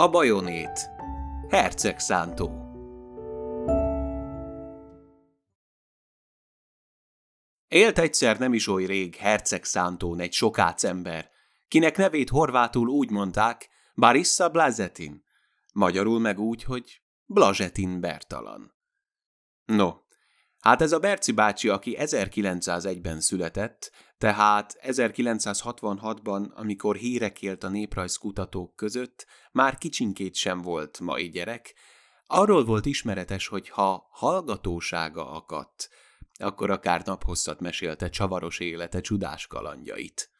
A bajonét Herceg Szántó Élt egyszer nem is oly rég Herceg Szántón egy sokác ember, kinek nevét horvátul úgy mondták, Barissa Blazetin, magyarul meg úgy, hogy Blazetin Bertalan. No, Hát ez a Berci bácsi, aki 1901-ben született, tehát 1966-ban, amikor hírek élt a néprajzkutatók között, már kicsinkét sem volt mai gyerek, arról volt ismeretes, hogy ha hallgatósága akadt, akkor akár naphosszat mesélte csavaros élete csudás kalandjait.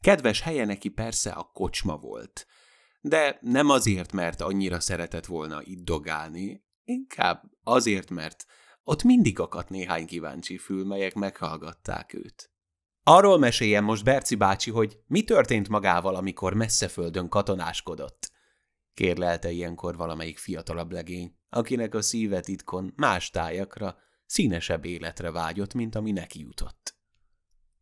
Kedves helye neki persze a kocsma volt, de nem azért, mert annyira szeretett volna itt dogálni, inkább azért, mert ott mindig akadt néhány kíváncsi fül, melyek meghallgatták őt. Arról meséljen most Berci bácsi, hogy mi történt magával, amikor messze földön katonáskodott. Kérlelte ilyenkor valamelyik fiatalabb legény, akinek a szíve titkon más tájakra, színesebb életre vágyott, mint ami neki jutott.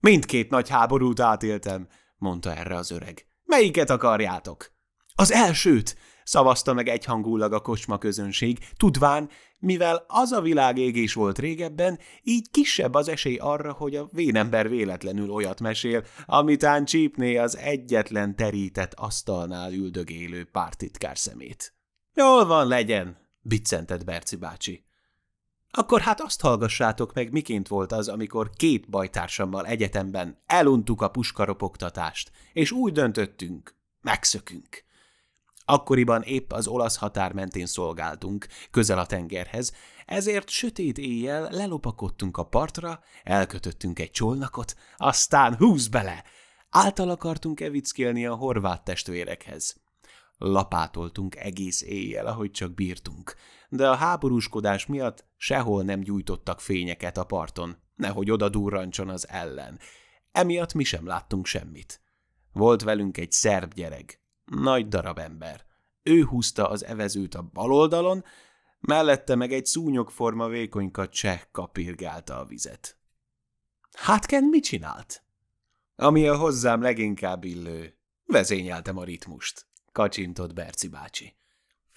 Mindkét nagy háborút átéltem, mondta erre az öreg. Melyiket akarjátok? Az elsőt, szavazta meg egyhangulag a kocsma közönség, tudván, mivel az a világ égés volt régebben, így kisebb az esély arra, hogy a vénember véletlenül olyat mesél, amit ám csípné az egyetlen terített asztalnál üldögélő pártitkár szemét. Jól van, legyen, biccentett Berci bácsi. Akkor hát azt hallgassátok meg, miként volt az, amikor két bajtársammal egyetemben eluntuk a puskaropoktatást, és úgy döntöttünk, megszökünk. Akkoriban épp az olasz határ mentén szolgáltunk, közel a tengerhez, ezért sötét éjjel lelopakodtunk a partra, elkötöttünk egy csolnakot, aztán húz bele! Által akartunk evickélni a horvát testvérekhez. Lapátoltunk egész éjjel, ahogy csak bírtunk, de a háborúskodás miatt sehol nem gyújtottak fényeket a parton, nehogy oda durrancson az ellen. Emiatt mi sem láttunk semmit. Volt velünk egy szerb gyerek, nagy darab ember. Ő húzta az evezőt a bal oldalon, mellette meg egy szúnyogforma vékonyka cseh kapirgálta a vizet. Hát Ken mit csinált? Ami a hozzám leginkább illő. Vezényeltem a ritmust, kacsintott Berci bácsi.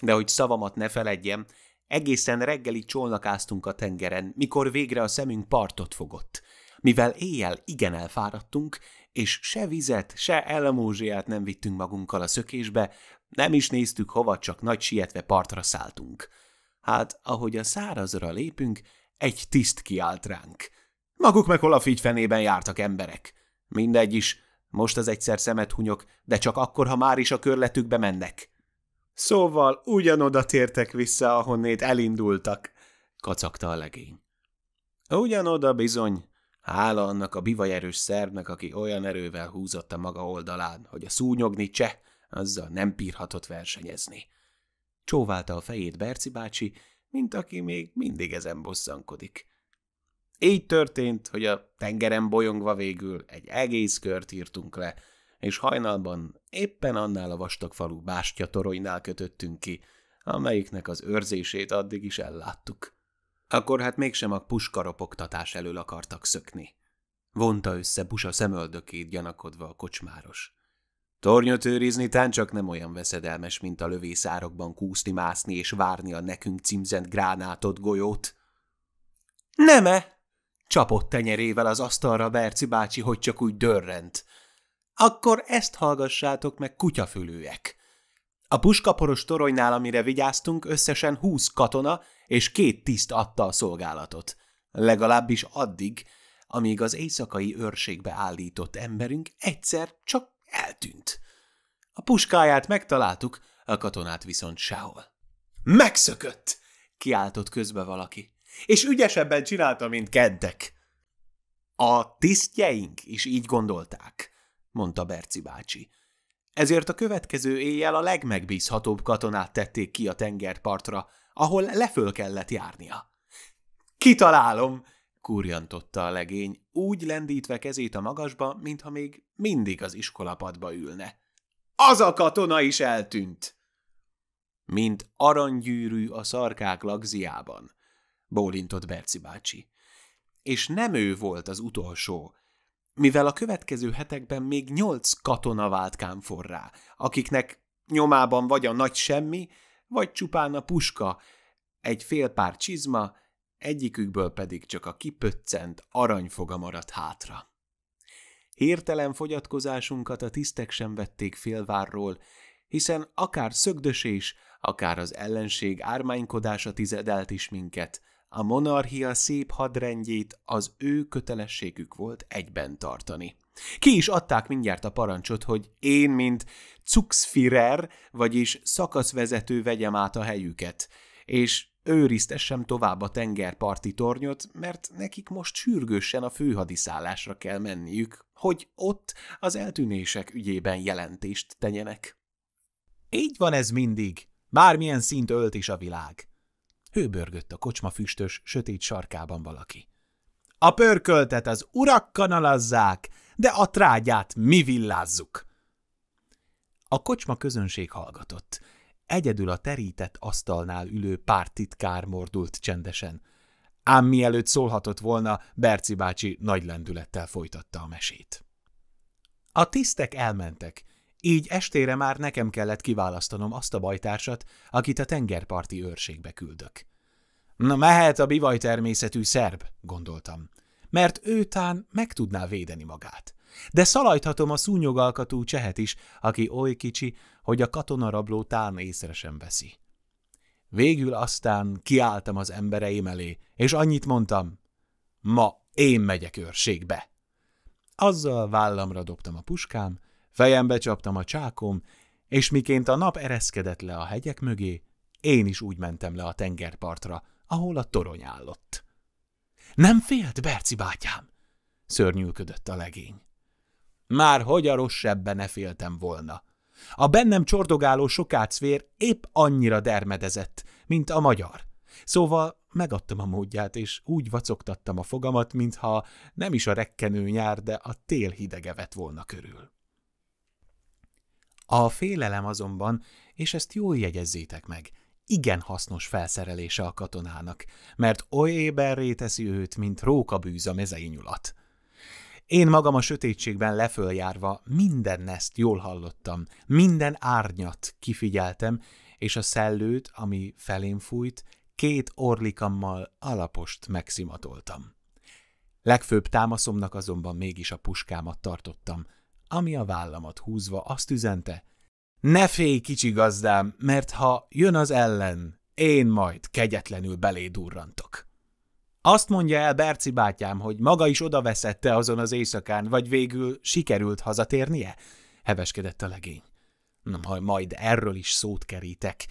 De hogy szavamat ne feledjem, egészen reggeli csolnakáztunk a tengeren, mikor végre a szemünk partot fogott. Mivel éjjel igen elfáradtunk, és se vizet, se ellemózsiát nem vittünk magunkkal a szökésbe, nem is néztük hova, csak nagy sietve partra szálltunk. Hát, ahogy a szárazra lépünk, egy tiszt kiált ránk. Maguk meg hol a fenében jártak emberek. Mindegy is, most az egyszer szemet hunyok, de csak akkor, ha már is a körletükbe mennek. Szóval ugyanoda tértek vissza, ahonnét elindultak, kacagta a legény. Ugyanoda bizony, Hála annak a bivajerős szervnek, aki olyan erővel húzotta maga oldalán, hogy a szúnyogni cseh, azzal nem bírhatott versenyezni. Csóválta a fejét Berci bácsi, mint aki még mindig ezen bosszankodik. Így történt, hogy a tengeren bolyongva végül egy egész kört írtunk le, és hajnalban éppen annál a vastagfalú bástya toronynál kötöttünk ki, amelyiknek az őrzését addig is elláttuk. Akkor hát mégsem a puskaropogtatás elől akartak szökni. Vonta össze Busa szemöldökét gyanakodva a kocsmáros. Tornyot őrizni tán csak nem olyan veszedelmes, mint a lövészárokban kúszni, mászni és várni a nekünk címzent gránátot golyót. Neme! Csapott tenyerével az asztalra Berci bácsi, hogy csak úgy dörrent. Akkor ezt hallgassátok meg kutyafülőek. A puskaporos toronynál, amire vigyáztunk, összesen 20 katona és két tiszt adta a szolgálatot. Legalábbis addig, amíg az éjszakai őrségbe állított emberünk egyszer csak eltűnt. A puskáját megtaláltuk, a katonát viszont sehol. Megszökött! kiáltott közbe valaki. És ügyesebben csinálta, mint keddek. A tisztjeink is így gondolták, mondta Berci bácsi. Ezért a következő éjjel a legmegbízhatóbb katonát tették ki a tengerpartra, ahol leföl kellett járnia. Kitalálom, kurjantotta a legény, úgy lendítve kezét a magasba, mintha még mindig az iskolapadba ülne. Az a katona is eltűnt! Mint aranygyűrű a szarkák lagziában, bólintott Berci bácsi. És nem ő volt az utolsó, mivel a következő hetekben még nyolc katona vált kámforrá, akiknek nyomában vagy a nagy semmi, vagy csupán a puska, egy fél pár csizma, egyikükből pedig csak a kipöccent aranyfoga maradt hátra. Hirtelen fogyatkozásunkat a tisztek sem vették félvárról, hiszen akár szögdösés, akár az ellenség ármánykodása tizedelt is minket – a monarchia szép hadrendjét az ő kötelességük volt egyben tartani. Ki is adták mindjárt a parancsot, hogy én, mint Cuxfirer, vagyis szakaszvezető vegyem át a helyüket, és őriztessem tovább a tengerparti tornyot, mert nekik most sürgősen a főhadiszállásra kell menniük, hogy ott az eltűnések ügyében jelentést tegyenek. Így van ez mindig, bármilyen szint ölt is a világ hőbörgött a kocsma füstös, sötét sarkában valaki. A pörköltet az urak kanalazzák, de a trágyát mi villázzuk. A kocsma közönség hallgatott. Egyedül a terített asztalnál ülő pártitkár mordult csendesen. Ám mielőtt szólhatott volna, Berci bácsi nagy lendülettel folytatta a mesét. A tisztek elmentek, így estére már nekem kellett kiválasztanom azt a bajtársat, akit a tengerparti őrségbe küldök. Na mehet a bivaj természetű szerb, gondoltam, mert ő tán meg tudná védeni magát. De szalajthatom a szúnyogalkatú csehet is, aki oly kicsi, hogy a katonarabló tán észre sem veszi. Végül aztán kiálltam az embereim elé, és annyit mondtam, ma én megyek őrségbe. Azzal vállamra dobtam a puskám, Fejembe csaptam a csákom, és miként a nap ereszkedett le a hegyek mögé, én is úgy mentem le a tengerpartra, ahol a torony állott. Nem félt, Berci bátyám? szörnyűködött a legény. Már hogy a rossz ebben ne féltem volna. A bennem csordogáló sokácvér épp annyira dermedezett, mint a magyar. Szóval megadtam a módját, és úgy vacogtattam a fogamat, mintha nem is a rekkenő nyár, de a tél hidege vett volna körül. A félelem azonban, és ezt jól jegyezzétek meg, igen hasznos felszerelése a katonának, mert oly éberré teszi őt, mint rókabűz a mezei nyulat. Én magam a sötétségben leföljárva minden ezt jól hallottam, minden árnyat kifigyeltem, és a szellőt, ami felém fújt, két orlikammal alapost megszimatoltam. Legfőbb támaszomnak azonban mégis a puskámat tartottam – ami a vállamat húzva azt üzente, ne félj, kicsi gazdám, mert ha jön az ellen, én majd kegyetlenül belédurrantok. Azt mondja el Berci bátyám, hogy maga is veszette azon az éjszakán, vagy végül sikerült hazatérnie? Heveskedett a legény. Nem, ha majd erről is szót kerítek,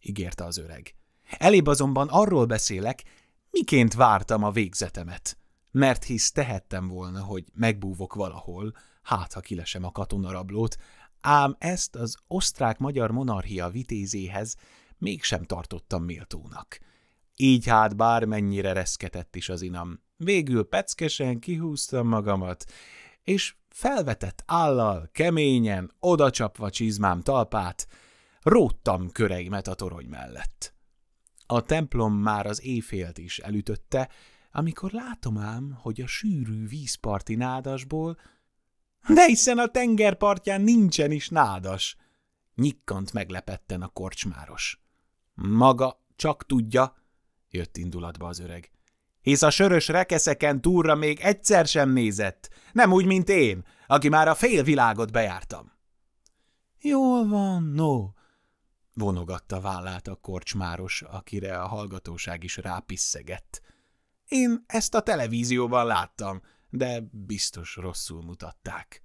ígérte az öreg. Elébb azonban arról beszélek, miként vártam a végzetemet mert hisz tehettem volna, hogy megbúvok valahol, hát ha kilesem a katonarablót, ám ezt az osztrák-magyar monarchia vitézéhez mégsem tartottam méltónak. Így hát bármennyire reszketett is az inam. Végül peckesen kihúztam magamat, és felvetett állal, keményen, odacsapva csizmám talpát, róttam köreimet a torony mellett. A templom már az éjfélt is elütötte, amikor látom ám, hogy a sűrű vízparti nádasból de hiszen a tengerpartján nincsen is nádas, nyikkant meglepetten a korcsmáros. Maga csak tudja, jött indulatba az öreg. Hisz a sörös rekeszeken túlra még egyszer sem nézett, nem úgy, mint én, aki már a fél világot bejártam. Jól van, no, vonogatta vállát a korcsmáros, akire a hallgatóság is rápisszegett. Én ezt a televízióban láttam, de biztos rosszul mutatták.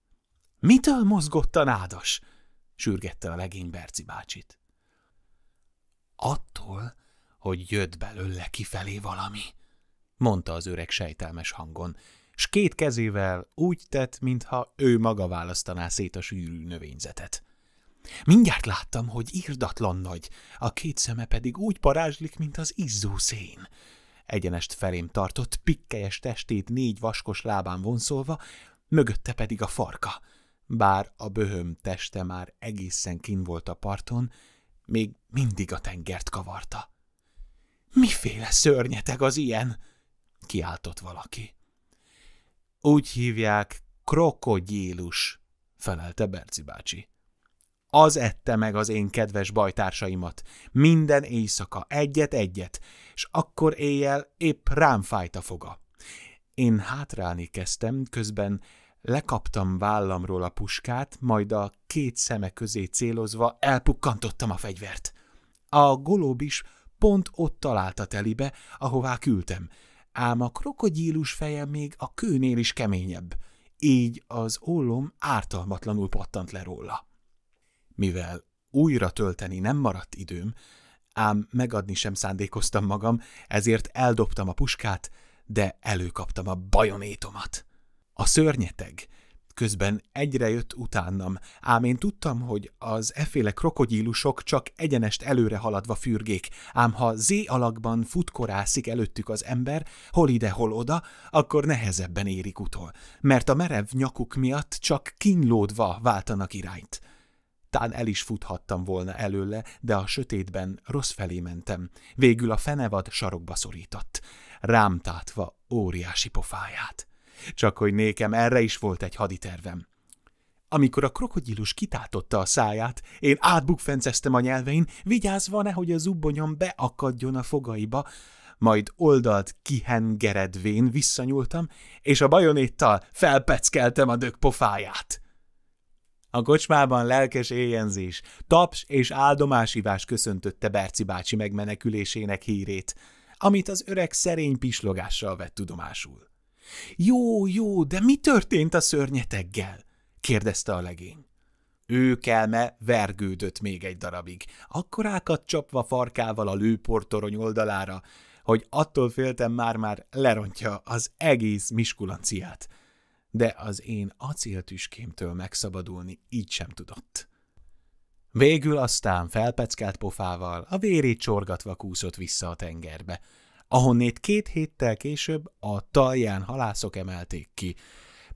– Mitől mozgott a nádas? – sürgette a legény Berci bácsit. – Attól, hogy jött belőle kifelé valami – mondta az öreg sejtelmes hangon, s két kezével úgy tett, mintha ő maga választaná szét a sűrű növényzetet. Mindjárt láttam, hogy írdatlan nagy, a két szeme pedig úgy parázslik, mint az izzó szén. Egyenest felém tartott, pikkelyes testét négy vaskos lábán vonszolva, mögötte pedig a farka. Bár a böhöm teste már egészen kin volt a parton, még mindig a tengert kavarta. Miféle szörnyeteg az ilyen? kiáltott valaki. Úgy hívják krokodílus, felelte Berci bácsi az ette meg az én kedves bajtársaimat. Minden éjszaka, egyet-egyet, és akkor éjjel épp rám fájt a foga. Én hátrálni kezdtem, közben lekaptam vállamról a puskát, majd a két szeme közé célozva elpukkantottam a fegyvert. A golób is pont ott találta telibe, ahová küldtem, ám a krokodílus feje még a kőnél is keményebb, így az ollom ártalmatlanul pattant le róla. Mivel újra tölteni nem maradt időm, ám megadni sem szándékoztam magam, ezért eldobtam a puskát, de előkaptam a bajonétomat. A szörnyeteg közben egyre jött utánam, ám én tudtam, hogy az eféle krokodílusok csak egyenest előre haladva fürgék, ám ha Z alakban futkorászik előttük az ember, hol ide, hol oda, akkor nehezebben érik utol, mert a merev nyakuk miatt csak kínlódva váltanak irányt. Tán el is futhattam volna előle, de a sötétben rossz felé mentem. Végül a fenevad sarokba szorított, rám tátva óriási pofáját. Csak hogy nékem erre is volt egy haditervem. Amikor a krokodilus kitátotta a száját, én átbukfenceztem a nyelvein, vigyázva nehogy a zubbonyom beakadjon a fogaiba, majd oldalt kihengeredvén visszanyúltam, és a bajonéttal felpeckeltem a dög pofáját. A kocsmában lelkes éjenzés, taps és áldomásívás köszöntötte Berci bácsi megmenekülésének hírét, amit az öreg szerény pislogással vett tudomásul. – Jó, jó, de mi történt a szörnyeteggel? – kérdezte a legény. Ő kelme vergődött még egy darabig, akkorákat csapva farkával a lőportorony oldalára, hogy attól féltem már-már lerontja az egész miskulanciát – de az én acéltüskémtől megszabadulni így sem tudott. Végül aztán felpeckelt pofával, a vérét csorgatva kúszott vissza a tengerbe, ahonnét két héttel később a talján halászok emelték ki.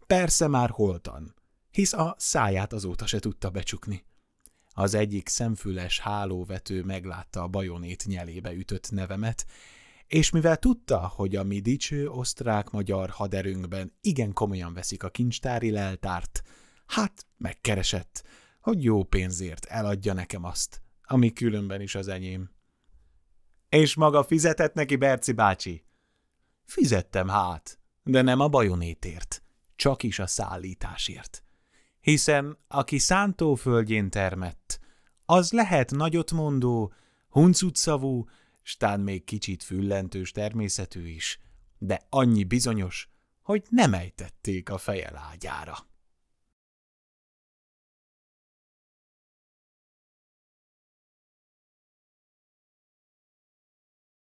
Persze már holtan, hisz a száját azóta se tudta becsukni. Az egyik szemfüles hálóvető meglátta a bajonét nyelébe ütött nevemet, és mivel tudta, hogy a mi dicső osztrák-magyar haderünkben igen komolyan veszik a kincstári leltárt, hát megkeresett, hogy jó pénzért eladja nekem azt, ami különben is az enyém. És maga fizetett neki, Berci bácsi? Fizettem hát, de nem a bajonétért, csak is a szállításért. Hiszen aki szántóföldjén termett, az lehet nagyot mondó, huncucavú, Stán még kicsit füllentős természetű is, de annyi bizonyos, hogy nem ejtették a feje lágyára.